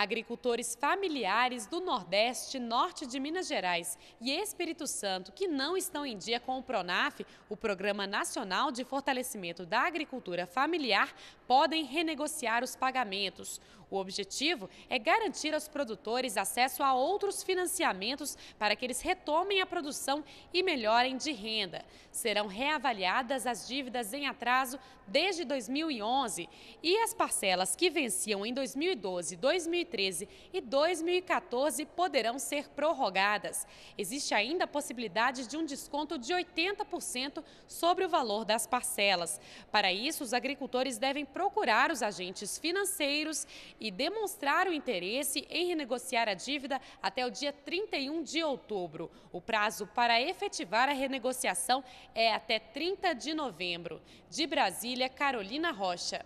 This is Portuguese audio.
agricultores familiares do Nordeste, Norte de Minas Gerais e Espírito Santo que não estão em dia com o Pronaf, o Programa Nacional de Fortalecimento da Agricultura Familiar, podem renegociar os pagamentos. O objetivo é garantir aos produtores acesso a outros financiamentos para que eles retomem a produção e melhorem de renda. Serão reavaliadas as dívidas em atraso desde 2011 e as parcelas que venciam em 2012, 2013 e 2014 poderão ser prorrogadas. Existe ainda a possibilidade de um desconto de 80% sobre o valor das parcelas. Para isso, os agricultores devem procurar os agentes financeiros e demonstrar o interesse em renegociar a dívida até o dia 31 de outubro. O prazo para efetivar a renegociação é até 30 de novembro. De Brasília, Carolina Rocha.